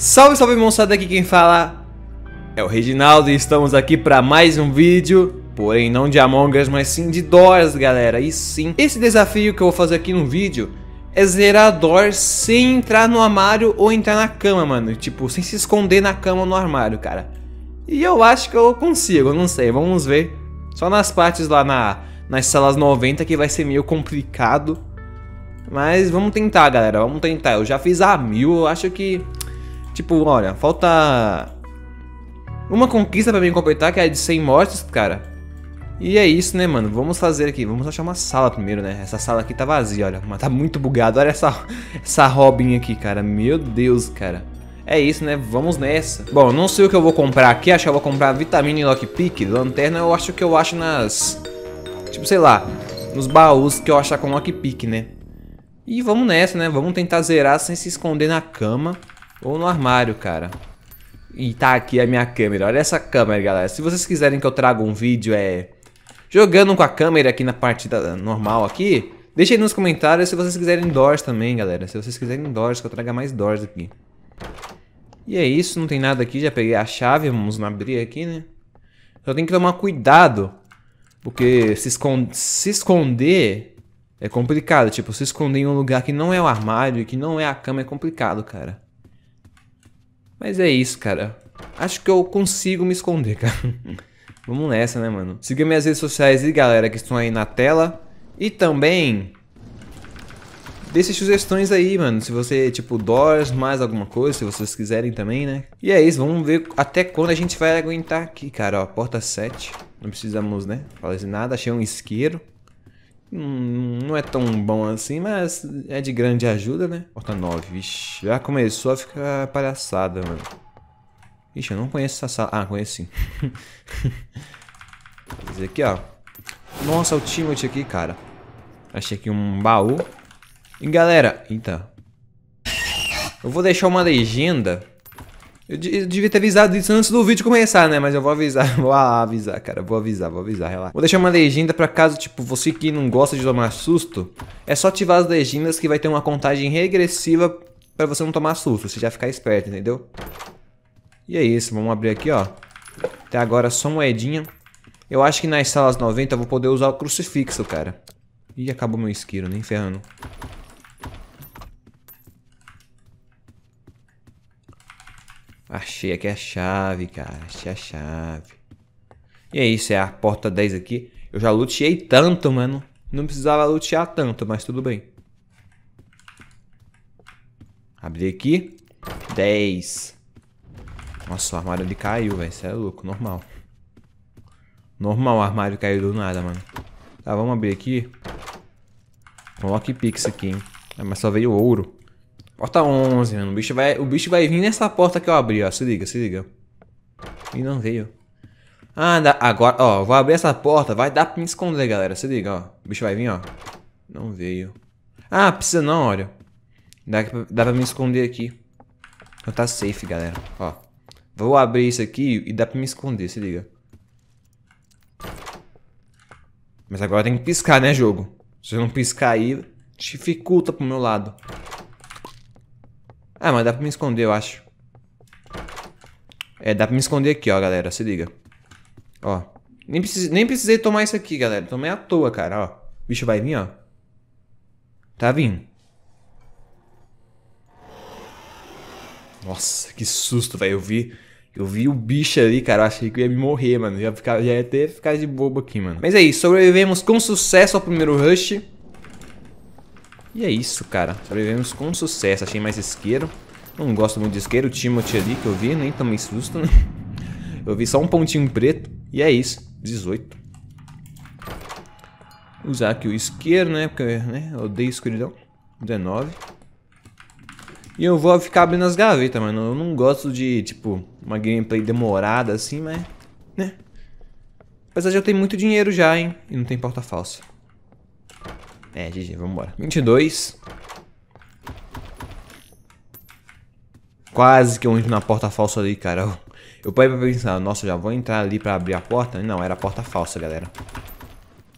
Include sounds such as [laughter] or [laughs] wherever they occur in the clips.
Salve, salve moçada, aqui quem fala é o Reginaldo e estamos aqui para mais um vídeo, porém não de Among Us, mas sim de Doors, galera, e sim. Esse desafio que eu vou fazer aqui no vídeo é zerar a Doors sem entrar no armário ou entrar na cama, mano, tipo, sem se esconder na cama ou no armário, cara. E eu acho que eu consigo, não sei, vamos ver. Só nas partes lá na, nas salas 90 que vai ser meio complicado. Mas vamos tentar, galera, vamos tentar. Eu já fiz a mil, eu acho que Tipo, olha, falta uma conquista para mim completar, que é a de 100 mortes, cara. E é isso, né, mano? Vamos fazer aqui. Vamos achar uma sala primeiro, né? Essa sala aqui tá vazia, olha. Mas tá muito bugado. Olha essa, [laughs] essa Robin aqui, cara. Meu Deus, cara. É isso, né? Vamos nessa. Bom, não sei o que eu vou comprar aqui. Acho que eu vou comprar vitamina e lockpick. Lanterna eu acho que eu acho nas... Tipo, sei lá. Nos baús que eu achar com lockpick, né? E vamos nessa, né? Vamos tentar zerar sem se esconder na cama. Ou no armário, cara. E tá aqui a minha câmera. Olha essa câmera, galera. Se vocês quiserem que eu traga um vídeo é jogando com a câmera aqui na partida normal aqui, deixa aí nos comentários se vocês quiserem doors também, galera. Se vocês quiserem doors, que eu traga mais doors aqui. E é isso, não tem nada aqui. Já peguei a chave, vamos abrir aqui, né? Só tem que tomar cuidado, porque se, se esconder é complicado. Tipo, se esconder em um lugar que não é o armário e que não é a cama é complicado, cara. Mas é isso, cara. Acho que eu consigo me esconder, cara. [laughs] Vamos nessa, né, mano? Siga minhas redes sociais e galera que estão aí na tela. E também... Deixe sugestões aí, mano. Se você, tipo, Doors, mais alguma coisa, se vocês quiserem também, né? E é isso, vamos ver até quando a gente vai aguentar aqui, cara. Ó, porta 7. Não precisamos, né? Falar nada, achei um isqueiro não é tão bom assim, mas é de grande ajuda, né? Porta 9, vixi. Já começou a ficar palhaçada, mano. Ixi, eu não conheço essa sala. Ah, conheci. [laughs] Esse aqui, ó. Nossa, o Timothy aqui, cara. Achei aqui um baú. E galera, eita. Então. Eu vou deixar uma legenda eu, devia ter avisado isso antes do vídeo começar, né? Mas eu vou avisar, [laughs] vou avisar, cara. Vou avisar, vou avisar, relaxa. Vou deixar uma legenda pra caso, tipo, você que não gosta de tomar susto, é só ativar as legendas que vai ter uma contagem regressiva pra você não tomar susto, você já ficar esperto, entendeu? E é isso, vamos abrir aqui, ó. Até agora só moedinha. Eu acho que nas salas 90 eu vou poder usar o crucifixo, cara. Ih, acabou meu isqueiro, nem ferrando. Achei aqui a chave, cara. Achei a chave. E é isso, é a porta 10 aqui. Eu já luteei tanto, mano. Não precisava lutear tanto, mas tudo bem. Abri aqui. 10. Nossa, o armário ali caiu, velho. Isso é louco, normal. Normal o armário caiu do nada, mano. Tá, vamos abrir aqui. Um pix aqui, hein. É, mas só veio ouro. Porta 11, mano. O bicho vai, o bicho vai vir nessa porta que eu abri, ó. Se liga, se liga. E não veio. Ah, agora, ó. Vou abrir essa porta. Vai dar pra me esconder, galera. Se liga, ó. O bicho vai vir, ó. Não veio. Ah, precisa não, olha. Dá, dá pra me esconder aqui. Eu então tá safe, galera. Ó. Vou abrir isso aqui e dá pra me esconder, se liga. Mas agora tem que piscar, né, jogo? Se eu não piscar aí, dificulta pro meu lado. Ah, mas dá pra me esconder, eu acho. É, dá pra me esconder aqui, ó, galera. Se liga. Ó. Nem, precis... Nem precisei tomar isso aqui, galera. Tomei à toa, cara, ó. O bicho vai vir, ó. Tá vindo. Nossa, que susto, velho. Eu vi... Eu vi o bicho ali, cara. Eu achei que ia me morrer, mano. Já, ficar, já ia até ficar de bobo aqui, mano. Mas é isso. Sobrevivemos com sucesso ao primeiro rush. E é isso, cara. Sobrevivemos com sucesso. Achei mais isqueiro. Não gosto muito de isqueiro. O Timothy ali que eu vi, nem tomei susto, né? [laughs] Eu vi só um pontinho preto. E é isso. 18. Usar aqui o isqueiro, né? Porque né? eu odeio escuridão. 19. E eu vou ficar abrindo as gavetas, mano. Eu não gosto de, tipo, uma gameplay demorada assim, mas... Né? Apesar de eu ter muito dinheiro já, hein? E não tem porta falsa. É, GG, vambora. 22. Quase que eu entro na porta falsa ali, cara. [laughs] Eu parei pra pensar, nossa, já vou entrar ali pra abrir a porta? Não, era a porta falsa, galera.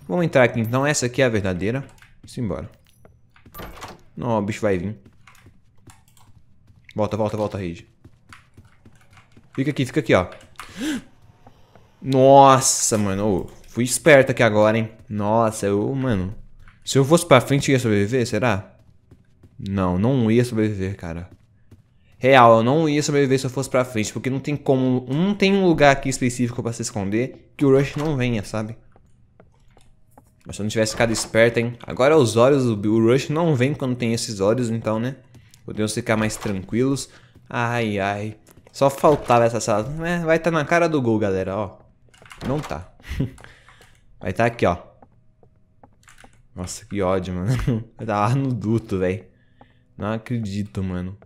Vamos entrar aqui então, essa aqui é a verdadeira. Simbora. Não, o bicho vai vir. Volta, volta, volta, rede. Fica aqui, fica aqui, ó. [gasps] Nossa, mano. fui esperto aqui agora, hein. Nossa, eu, mano. Se eu fosse pra frente, ia sobreviver, será? Não, não ia sobreviver, cara. Real, eu não ia sobreviver se eu fosse pra frente, porque não tem como. Não tem um lugar aqui específico pra se esconder que o Rush não venha, sabe? Mas se eu não tivesse ficado esperto, hein? Agora os olhos, o Rush não vem quando tem esses olhos, então, né? Podemos ficar mais tranquilos. Ai, ai. Só faltava essa sala. É, vai estar tá na cara do gol, galera, ó. Não tá. [laughs] vai estar tá aqui, ó. Nossa, que ódio, mano. [laughs] Vai dar ar no duto, velho. Não acredito, mano.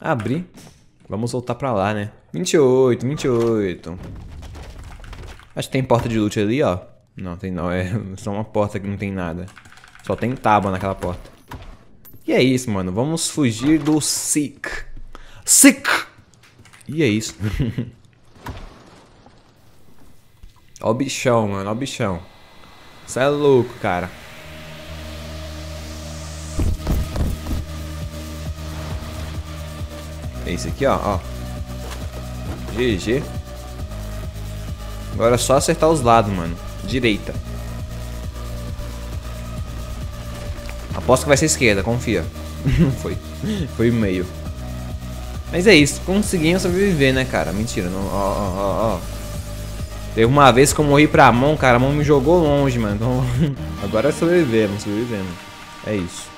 Abri. Vamos voltar pra lá, né? 28, 28. Acho que tem porta de loot ali, ó. Não, tem não. [laughs] É só uma porta que não tem nada. Só tem tábua naquela porta. E é isso, mano. Vamos fugir do Sick. Sick! E é isso. [laughs] Ó o bichão, mano, ó o bichão. Isso é louco, cara. É esse aqui, ó, ó. GG. Agora é só acertar os lados, mano. Direita. Aposto que vai ser esquerda, confia. Não [laughs] foi. Foi meio. Mas é isso. Conseguimos sobreviver, né, cara? Mentira. Não, ó, ó, ó. ó. Teve uma vez que eu morri pra mão, cara. A mão me jogou longe, mano. Então, [laughs] agora sobrevivendo, é sobrevivendo. É isso.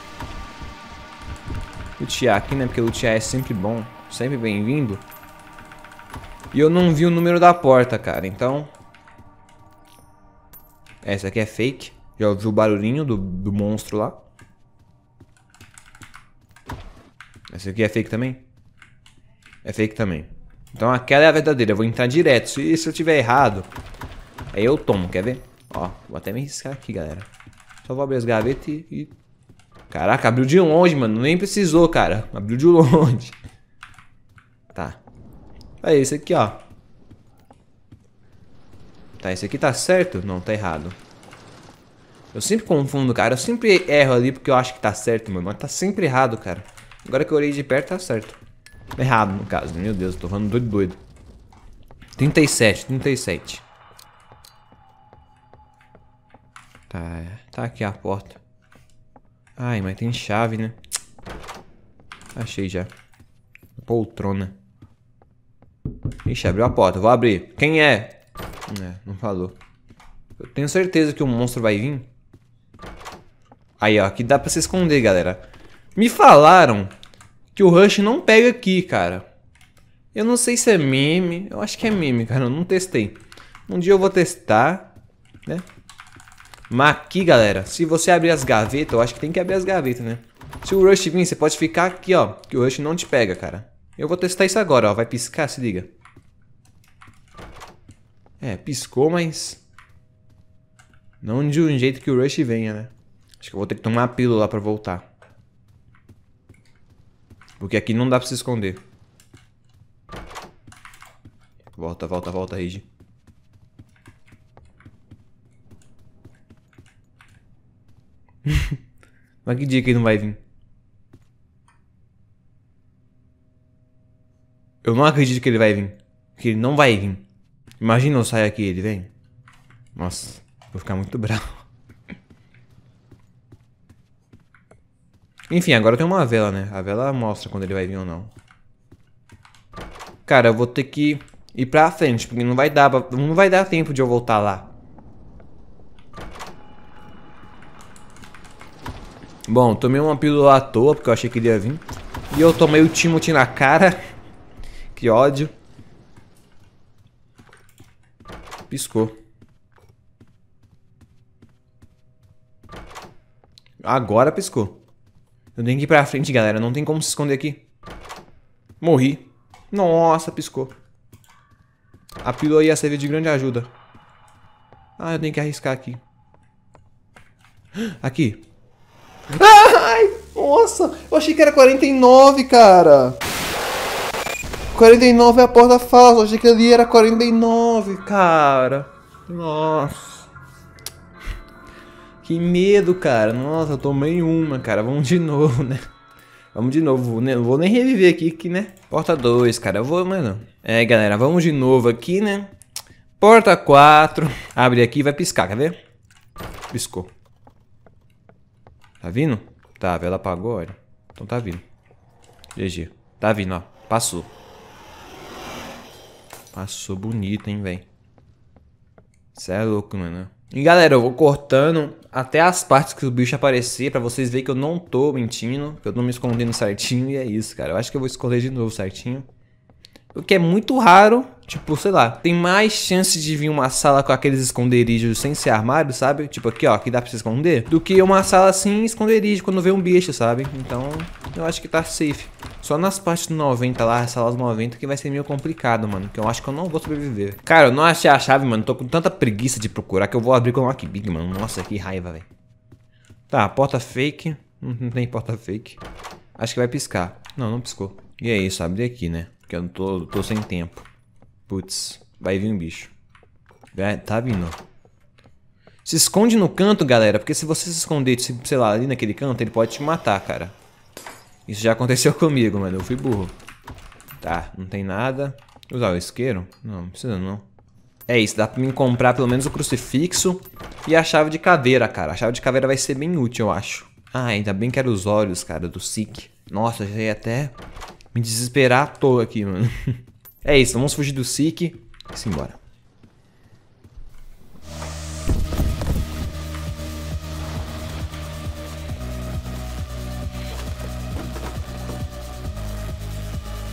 Lutear aqui, né? Porque lutear é sempre bom. Sempre bem-vindo. E eu não vi o número da porta, cara. Então... Essa aqui é fake. Já ouvi o barulhinho do, do monstro lá. Essa aqui é fake também? É fake também. Então aquela é a verdadeira. Eu vou entrar direto. Se, se eu tiver errado, aí eu tomo, quer ver? Ó, vou até me riscar aqui, galera. Só vou abrir as gavetas e, Caraca, abriu de longe, mano. Nem precisou, cara. Abriu de [laughs] longe. Tá. É esse aqui, ó. Tá, esse aqui tá certo? Não, tá errado. Eu sempre confundo, cara. Eu sempre erro ali porque eu acho que tá certo, mano. Mas tá sempre errado, cara. Agora que eu olhei de perto, tá certo. Errado, no caso. Meu Deus, tô falando doido, doido. 37, 37. Tá, é. tá aqui a porta. Ai, mas tem chave, né? Achei já. Poltrona. Ixi, abriu a porta. Vou abrir. Quem é? É, não falou. Eu tenho certeza que o monstro vai vir. Aí, ó. Aqui dá pra se esconder, galera. Me falaram que o Rush não pega aqui, cara. Eu não sei se é meme. Eu acho que é meme, cara. Eu não testei. Um dia eu vou testar, né? Mas aqui, galera, se você abrir as gavetas, eu acho que tem que abrir as gavetas, né? Se o Rush vir, você pode ficar aqui, ó. Que o Rush não te pega, cara. Eu vou testar isso agora, ó. Vai piscar, se liga. É, piscou, mas... Não de um jeito que o Rush venha, né? Acho que eu vou ter que tomar a pílula pra voltar. Porque aqui não dá pra se esconder. Volta, volta, volta, Rage. [laughs] Mas que dia que ele não vai vir? Eu não acredito que ele vai vir. Que ele não vai vir. Imagina eu sair aqui e ele vem. Nossa, vou ficar muito [laughs] bravo. Enfim, agora tem uma vela, né? A vela mostra quando ele vai vir ou não. Cara, eu vou ter que ir pra frente, porque não vai dar, não vai dar tempo de eu voltar lá. Bom, tomei uma pílula à toa, porque eu achei que ele ia vir. E eu tomei o Timothy na cara. [laughs] que ódio. Piscou. Agora piscou. Eu tenho que ir pra frente, galera. Não tem como se esconder aqui. Morri. Nossa, piscou. A pílula ia servir de grande ajuda. Ah, eu tenho que arriscar aqui. [gasps] Aqui. Ai, nossa. Eu achei que era 49, cara. 49 é a porta falsa. Eu achei que ali era 49, cara. Nossa. Que medo, cara. Nossa, tomei uma, cara. Vamos de [laughs] novo, né? Vamos de novo. Não vou nem reviver aqui, que, né? Porta 2, cara. Eu vou, mano. É, galera, vamos de novo aqui, né? Porta 4. Abre aqui e vai piscar, quer ver? Piscou. Tá vindo? Tá, a vela apagou, olha. Então tá vindo. GG. Tá vindo, ó. Passou. Passou bonito, hein, velho. Cê é louco, mano. E galera, eu vou cortando até as partes que o bicho aparecer pra vocês verem que eu não tô mentindo, que eu tô me escondendo certinho e é isso, cara. Eu acho que eu vou esconder de novo certinho. O que é muito raro. Tipo, sei lá, tem mais chance de vir uma sala com aqueles esconderijos sem ser armário, sabe? Tipo aqui, ó, que dá pra se esconder. Do que uma sala sem esconderijo quando vê um bicho, sabe? Então, eu acho que tá safe. Só nas partes do 90 lá, as salas 90, que vai ser meio complicado, mano. Que eu acho que eu não vou sobreviver. Cara, eu não achei a chave, mano. Tô com tanta preguiça de procurar que eu vou abrir com o Mac Big, mano. Nossa, que raiva, velho. Tá, porta fake. Hum, não tem porta fake. Acho que vai piscar. Não, não piscou. E é isso, abri aqui, né? porque eu não tô, tô sem tempo. Putz, vai vir um bicho. É, tá vindo. Se esconde no canto, galera, porque se você se esconder, sei lá, ali naquele canto, ele pode te matar, cara. Isso já aconteceu [laughs] comigo, mano, eu fui burro. Tá, não tem nada. Usar o isqueiro? Não, não precisa não. É isso, dá pra mim comprar pelo menos o crucifixo e a chave de caveira, cara. A chave de caveira vai ser bem útil, eu acho. Ah, ainda bem que era os olhos, cara, do Sikh. Nossa, já ia até me desesperar à toa aqui, mano. [laughs] É isso, vamos fugir do Seek simbora.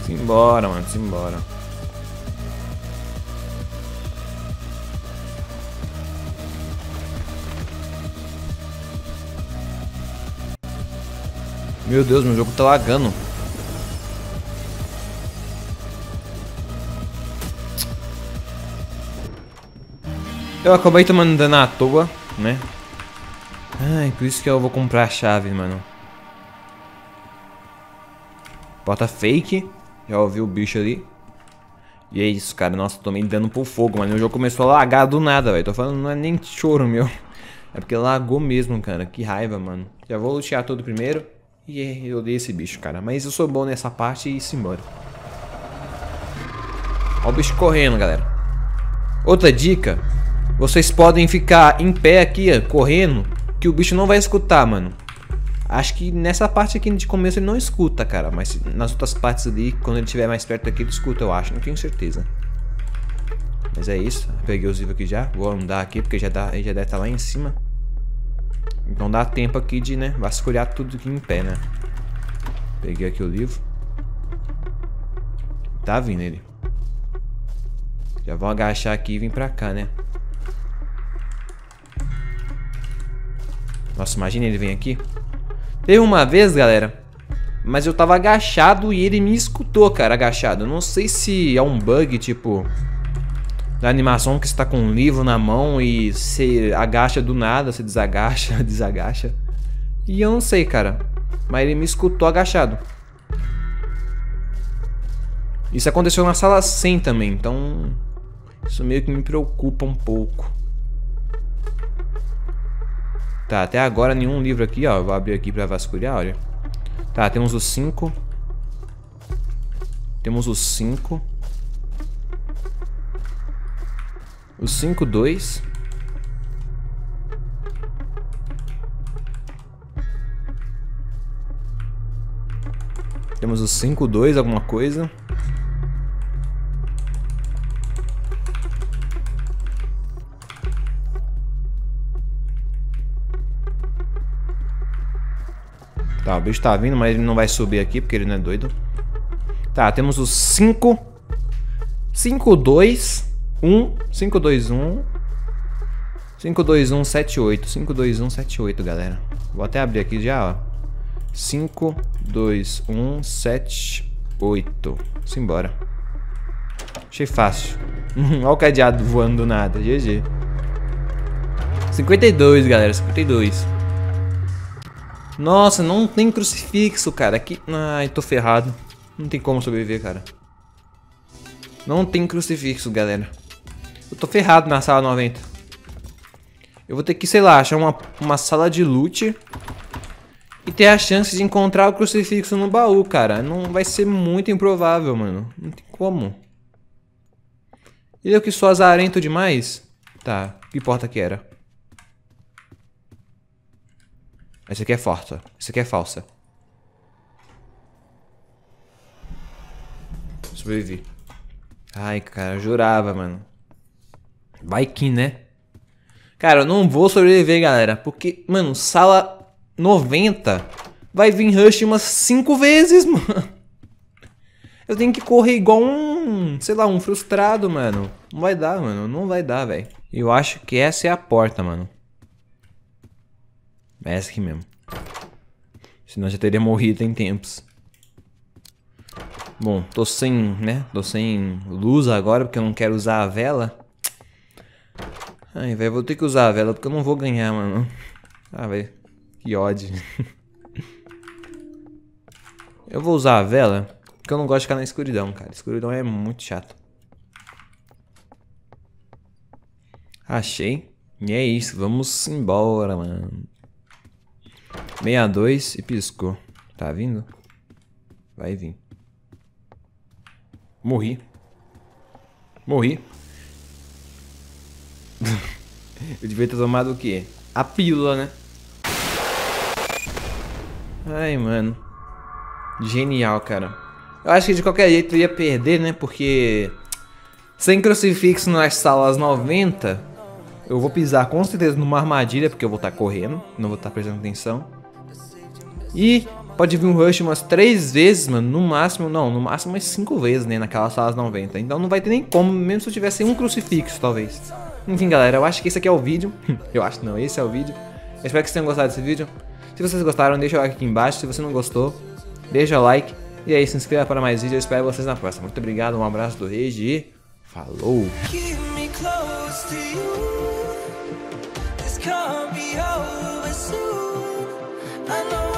Simbora, mano, simbora. Meu Deus, meu jogo tá lagando. Eu acabei tomando dano à toa, né? Ai, por isso que eu vou comprar a chave, mano. Bota fake. Já ouvi o bicho ali. E é isso, cara. Nossa, tomei dano pro fogo, mano. O jogo começou a lagar do nada, velho. Tô falando, não é nem choro, meu. É porque lagou mesmo, cara. Que raiva, mano. Já vou lutear tudo primeiro. E yeah, eu odeio esse bicho, cara. Mas eu sou bom nessa parte e simbora. Ó o bicho correndo, galera. Outra dica vocês podem ficar em pé aqui, correndo, que o bicho não vai escutar, mano. Acho que nessa parte aqui de começo ele não escuta, cara. Mas nas outras partes ali, quando ele estiver mais perto aqui, ele escuta, eu acho. Não tenho certeza. Mas é isso. Peguei os livros aqui já. Vou andar aqui, porque já dá, ele já deve estar tá lá em cima. Então dá tempo aqui de, né, vasculhar tudo aqui em pé, né? Peguei aqui o livro. Tá vindo ele. Já vão agachar aqui e vir pra cá, né? Nossa, imagina ele vem aqui. Teve uma vez, galera, mas eu tava agachado e ele me escutou, cara, agachado. não sei se é um bug, tipo, da animação que está com um livro na mão e se agacha do nada, se desagacha, [laughs] desagacha. E eu não sei, cara. Mas ele me escutou agachado. Isso aconteceu na sala 100 também, então isso meio que me preocupa um pouco. Tá, até agora nenhum livro aqui, ó. Eu vou abrir aqui pra vasculhar, olha. Tá, temos os cinco. Temos os cinco. Os cinco, dois. Temos os cinco, dois, alguma coisa. Tá, o bicho tá vindo, mas ele não vai subir aqui porque ele não é doido. Tá, temos os 5. 5, 2, 1. 5, 2, 1. 5, 2, 1, 7, 8. 5, 2, 1, 7, 8, galera. Vou até abrir aqui já, ó. 5, 2, 1, 7, 8. Simbora. Achei fácil. [laughs] Olha o cadeado voando do nada. GG. 52, galera. 52. 52. Nossa, não tem crucifixo, cara. Aqui... Ai, tô ferrado. Não tem como sobreviver, cara. Não tem crucifixo, galera. Eu tô ferrado na sala 90. Eu vou ter que, sei lá, achar uma, uma sala de loot. E ter a chance de encontrar o crucifixo no baú, cara. Não vai ser muito improvável, mano. Não tem como. E eu o que sou azarento demais? Tá, que porta que era? Essa aqui é forte. Essa aqui é falsa. Sobrevivi. Ai, cara, eu jurava, mano. Vai que, né? Cara, eu não vou sobreviver, galera. Porque, mano, sala 90 vai vir rush umas 5 vezes, [laughs] mano. Eu tenho que correr igual um, sei lá, um frustrado, mano. Não vai dar, mano. Não vai dar, velho. Eu acho que essa é a porta, mano. É essa aqui mesmo. Senão já teria morrido em tempos. Bom, tô sem, né? Tô sem luz agora porque eu não quero usar a vela. Ai, velho, vou ter que usar a vela porque eu não vou ganhar, mano. Ah, velho. Que ódio. [laughs] eu vou usar a vela porque eu não gosto de ficar na escuridão, cara. Escuridão é muito chato. Achei. E é isso. Vamos embora, mano. 62 e piscou. Tá vindo? Vai vir. Morri. Morri. [laughs] Eu devia ter tomado o quê? A pílula, né? Ai, mano. Genial, cara. Eu acho que de qualquer jeito eu ia perder, né? Porque... Sem crucifixo nas salas 90, eu vou pisar com certeza numa armadilha, porque eu vou estar tá correndo, não vou estar tá prestando atenção. E pode vir um rush umas três vezes, mano, no máximo, não, no máximo umas cinco vezes, né, naquelas salas 90. Então não vai ter nem como, mesmo se eu tivesse um crucifixo, talvez. Enfim, galera, eu acho que esse aqui é o vídeo. [laughs] eu acho não, esse é o vídeo. Eu espero que vocês tenham gostado desse vídeo. Se vocês gostaram, deixa o like aqui embaixo. Se você não gostou, deixa o like. E aí, se inscreva para mais vídeos. Eu espero vocês na próxima. Muito obrigado, um abraço do Regi e falou! can't be over soon. I know.